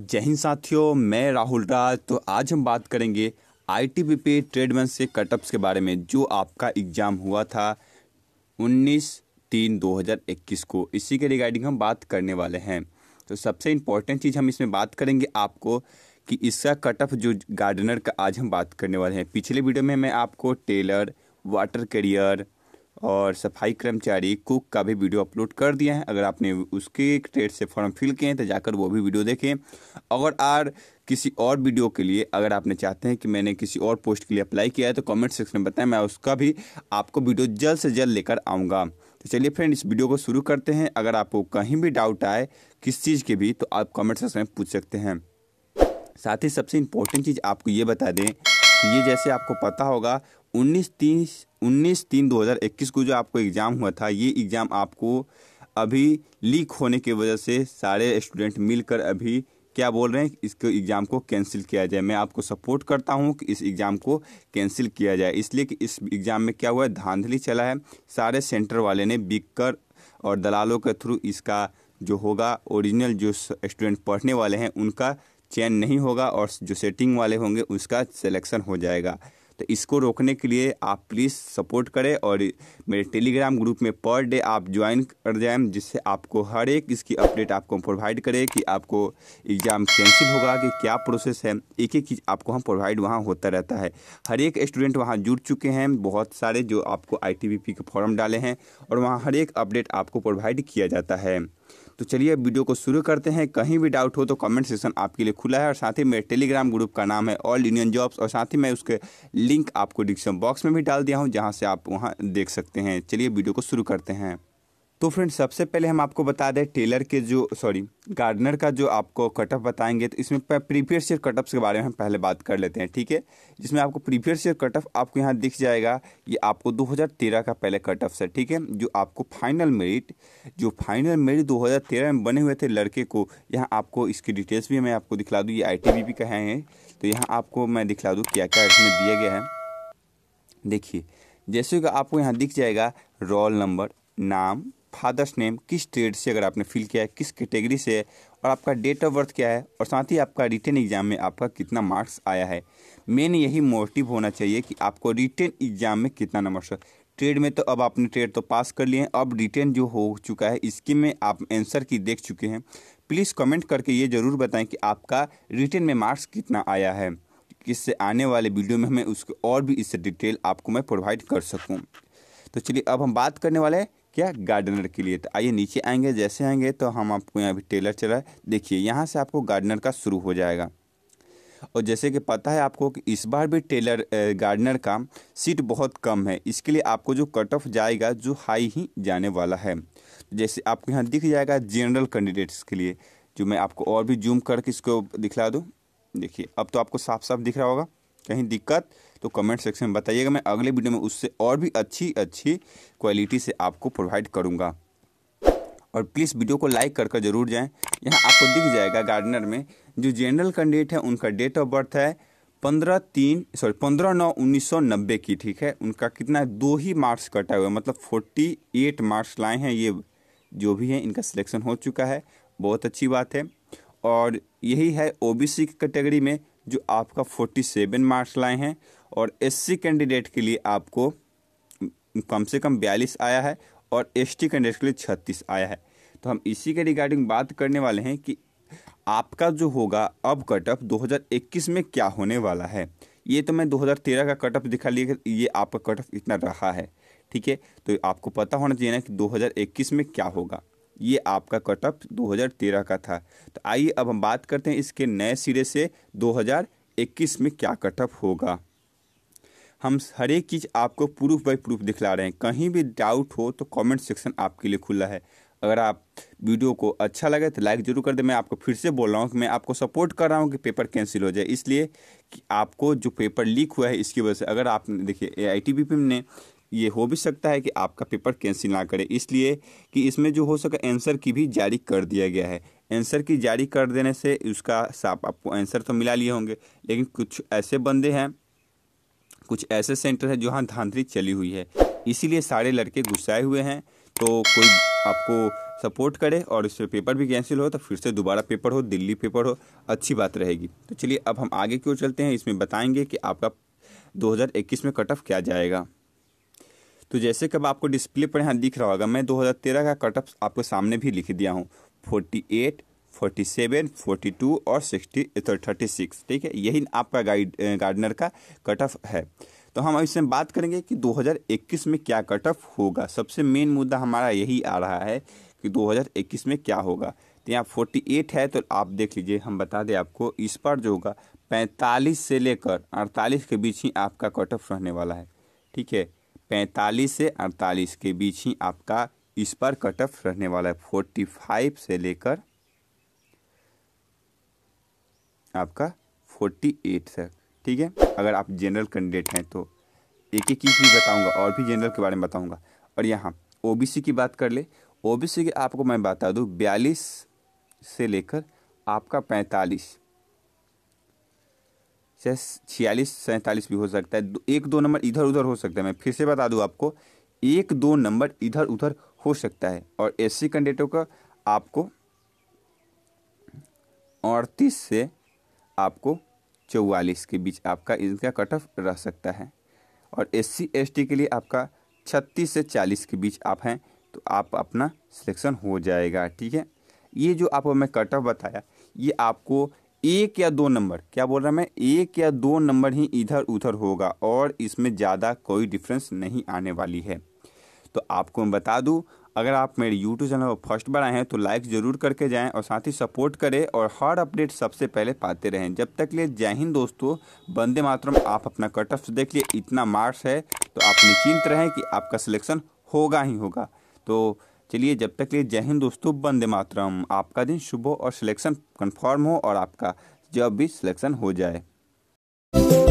जय हिंद साथियों मैं राहुल राज तो आज हम बात करेंगे I T B P tradesman से कटअप्स के बारे में जो आपका एग्ज़ाम हुआ था 19 तीन 2021 को इसी के रिगार्डिंग हम बात करने वाले हैं तो सबसे इम्पोर्टेंट चीज़ हम इसमें बात करेंगे आपको कि इसका कटअप जो गार्डनर का आज हम बात करने वाले हैं पिछले वीडियो में मैं आपको टेलर वाटर करियर और सफाई कर्मचारी कुक का भी वीडियो अपलोड कर दिया है अगर आपने उसके ट्रेड से फॉर्म फिल किए हैं तो जाकर वो भी वीडियो देखें अगर आर किसी और वीडियो के लिए अगर आपने चाहते हैं कि मैंने किसी और पोस्ट के लिए अप्लाई किया है तो कमेंट सेक्शन में बताएं मैं उसका भी आपको वीडियो जल्द से जल्द लेकर आऊँगा तो चलिए फ्रेंड इस वीडियो को शुरू करते हैं अगर आपको कहीं भी डाउट आए किस चीज़ के भी तो आप कमेंट सेक्शन में पूछ सकते हैं साथ ही सबसे इम्पोर्टेंट चीज़ आपको ये बता दें कि ये जैसे आपको पता होगा उन्नीस तीन उन्नीस तीन दो हज़ार इक्कीस को जो आपको एग्ज़ाम हुआ था ये एग्ज़ाम आपको अभी लीक होने की वजह से सारे स्टूडेंट मिलकर अभी क्या बोल रहे हैं इसको एग्ज़ाम को कैंसिल किया जाए मैं आपको सपोर्ट करता हूँ कि इस एग्ज़ाम को कैंसिल किया जाए इसलिए कि इस एग्ज़ाम में क्या हुआ है धांधली चला है सारे सेंटर वाले ने बिक कर और दलालों के थ्रू इसका जो होगा ओरिजिनल जो स्टूडेंट पढ़ने वाले हैं उनका चयन नहीं होगा और जो सेटिंग वाले होंगे उसका सिलेक्शन हो जाएगा तो इसको रोकने के लिए आप प्लीज़ सपोर्ट करें और मेरे टेलीग्राम ग्रुप में पर डे आप ज्वाइन कर जाए जिससे आपको हर एक इसकी अपडेट आपको प्रोवाइड करें कि आपको एग्ज़ाम कैंसिल होगा कि क्या प्रोसेस है एक एक चीज़ आपको हम प्रोवाइड वहाँ होता रहता है हर एक स्टूडेंट वहाँ जुड़ चुके हैं बहुत सारे जो आपको आई के फॉर्म डाले हैं और वहाँ हर एक अपडेट आपको प्रोवाइड किया जाता है तो चलिए वीडियो को शुरू करते हैं कहीं भी डाउट हो तो कमेंट सेक्शन आपके लिए खुला है और साथ ही मेरे टेलीग्राम ग्रुप का नाम है ऑल यूनियन जॉब्स और साथ ही मैं उसके लिंक आपको डिस्क्रिप्शन बॉक्स में भी डाल दिया हूँ जहाँ से आप वहाँ देख सकते हैं चलिए वीडियो को शुरू करते हैं तो फ्रेंड सबसे पहले हम आपको बता दें टेलर के जो सॉरी गार्डनर का जो आपको कटअप बताएंगे तो इसमें प्रीपेयर शेयर कटअप्स के बारे में हम पहले बात कर लेते हैं ठीक है जिसमें आपको प्रीपेयर शेयर कटअप आपको यहाँ दिख जाएगा ये आपको 2013 का पहले कटअप है ठीक है जो आपको फाइनल मेरिट जो फाइनल मेरिट दो में बने हुए थे लड़के को यहाँ आपको इसकी डिटेल्स भी मैं आपको दिखला दूँ ये आई टी का हैं तो यहाँ आपको मैं दिखला दूँ क्या क्या इसमें दिया गया है देखिए जैसे कि आपको यहाँ दिख जाएगा रोल नंबर नाम फादर्स नेम किस ट्रेड से अगर आपने फिल किया है किस कैटेगरी से है और आपका डेट ऑफ बर्थ क्या है और साथ ही आपका रिटर्न एग्ज़ाम में आपका कितना मार्क्स आया है मेन यही मोटिव होना चाहिए कि आपको रिटर्न एग्ज़ाम में कितना नंबर ट्रेड में तो अब आपने ट्रेड तो पास कर लिए हैं अब रिटर्न जो हो चुका है इसके में आप आंसर की देख चुके हैं प्लीज़ कमेंट करके ये ज़रूर बताएं कि आपका रिटर्न में मार्क्स कितना आया है इससे आने वाले वीडियो में हमें उसको और भी इससे डिटेल आपको मैं प्रोवाइड कर सकूँ तो चलिए अब हम बात करने वाले हैं क्या गार्डनर के लिए तो आइए नीचे आएंगे जैसे आएंगे तो हम आपको यहाँ भी टेलर चला देखिए यहाँ से आपको गार्डनर का शुरू हो जाएगा और जैसे कि पता है आपको कि इस बार भी टेलर गार्डनर का सीट बहुत कम है इसके लिए आपको जो कट ऑफ जाएगा जो हाई ही जाने वाला है जैसे आपको यहाँ दिख जाएगा जनरल कैंडिडेट्स के लिए जो मैं आपको और भी जूम करके इसको दिखला दूँ देखिए अब तो आपको साफ साफ दिख रहा होगा कहीं दिक्कत तो कमेंट सेक्शन में बताइएगा मैं अगले वीडियो में उससे और भी अच्छी अच्छी क्वालिटी से आपको प्रोवाइड करूँगा और प्लीज़ वीडियो को लाइक कर कर जरूर जाएँ यहाँ आपको दिख जाएगा गार्डनर में जो जनरल कैंडिडेट है उनका डेट ऑफ बर्थ है पंद्रह तीन सॉरी पंद्रह नौ उन्नीस सौ नब्बे की ठीक है उनका कितना दो ही मार्क्स कटा हुआ है मतलब फोर्टी एट मार्क्स लाए हैं ये जो भी हैं इनका सिलेक्शन हो चुका है बहुत अच्छी बात है और यही है ओबीसी की कैटेगरी में जो आपका 47 मार्क्स लाए हैं और एससी कैंडिडेट के लिए आपको कम से कम बयालीस आया है और एसटी कैंडिडेट के लिए छत्तीस आया है तो हम इसी के रिगार्डिंग बात करने वाले हैं कि आपका जो होगा अब कटअप 2021 में क्या होने वाला है ये तो मैं 2013 का कटअप दिखा लिया ये आपका कटअप इतना रहा है ठीक है तो आपको पता होना चाहिए ना कि 2021 में क्या होगा ये आपका कट ऑफ दो का था तो आइए अब हम बात करते हैं इसके नए सिरे से 2021 में क्या कट ऑफ होगा हम हर एक चीज़ आपको प्रूफ बाय प्रूफ दिखला रहे हैं कहीं भी डाउट हो तो कमेंट सेक्शन आपके लिए खुला है अगर आप वीडियो को अच्छा लगे तो लाइक जरूर कर दें मैं आपको फिर से बोल रहा हूँ कि मैं आपको सपोर्ट कर रहा हूँ कि पेपर कैंसिल हो जाए इसलिए कि आपको जो पेपर लीक हुआ है इसकी वजह से अगर आप देखिए A I T B P ने ये हो भी सकता है कि आपका पेपर कैंसिल ना करे इसलिए कि इसमें जो हो सका आंसर की भी जारी कर दिया गया है आंसर की जारी कर देने से उसका साफ आपको आंसर तो मिला लिए होंगे लेकिन कुछ ऐसे बंदे हैं कुछ ऐसे सेंटर हैं जहाँ धांधली चली हुई है इसीलिए सारे लड़के गुस्साए हुए हैं तो कोई आपको सपोर्ट करे और इस पेपर भी कैंसिल हो तो फिर से दोबारा पेपर हो दिल्ली पेपर हो अच्छी बात रहेगी तो चलिए अब हम आगे क्यों चलते हैं इसमें बताएंगे कि आपका 2021 में कट ऑफ क्या जाएगा तो जैसे कब आपको डिस्प्ले पर यहाँ दिख रहा होगा मैं 2013 का कटअप आपको सामने भी लिख दिया हूँ 48, 47, 42 और 60 थर्टी सिक्स ठीक है यही आपका गाइड गार्डनर का कट ऑफ है तो हम इसमें बात करेंगे कि 2021 में क्या कट ऑफ होगा सबसे मेन मुद्दा हमारा यही आ रहा है कि 2021 में क्या होगा तो यहाँ 48 है तो आप देख लीजिए हम बता दें आपको इस बार जो होगा 45 से लेकर 48 के बीच ही आपका कट ऑफ रहने वाला है ठीक है पैंतालीस से अड़तालीस के बीच ही आपका इस पर कट ऑफ रहने वाला है फोर्टी फाइव से लेकर आपका फोर्टी एट तक ठीक है अगर आप जनरल कैंडिडेट हैं तो एक एक चीज़ भी बताऊंगा और भी जनरल के बारे में बताऊंगा और यहाँ ओबीसी की बात कर ले ओबीसी की आपको मैं बता दूँ बयालीस से लेकर आपका पैंतालीस चाहे छियालीस सैंतालीस भी हो सकता है एक दो नंबर इधर उधर हो सकता है मैं फिर से बता दूँ आपको एक दो नंबर इधर उधर हो सकता है और एस सी कैंडिडेटों का आपको अड़तीस से आपको चौवालीस के बीच आपका इनका कट ऑफ रह सकता है और एस सी एस टी के लिए आपका छत्तीस से चालीस के बीच आप हैं तो आप अपना सिलेक्शन हो जाएगा ठीक है ये जो आपको मैं कट ऑफ बताया ये आपको एक या दो नंबर क्या बोल रहा मैं एक या दो नंबर ही इधर उधर होगा और इसमें ज़्यादा कोई डिफरेंस नहीं आने वाली है तो आपको मैं बता दूँ अगर आप मेरे यूट्यूब चैनल पर फर्स्ट बार आए हैं तो लाइक ज़रूर करके जाएं और साथ ही सपोर्ट करें और हर अपडेट सबसे पहले पाते रहें जब तक लिए जय हिंद दोस्तों बंदे मातरम आप अपना कट ऑफ देख लिए इतना मार्क्स है तो आप निश्चिंत रहें कि आपका सिलेक्शन होगा ही होगा तो चलिए जब तक लिए जय हिंद दोस्तों बंदे मातरम आपका दिन शुभ हो और सिलेक्शन कन्फर्म हो और आपका जब भी सिलेक्शन हो जाए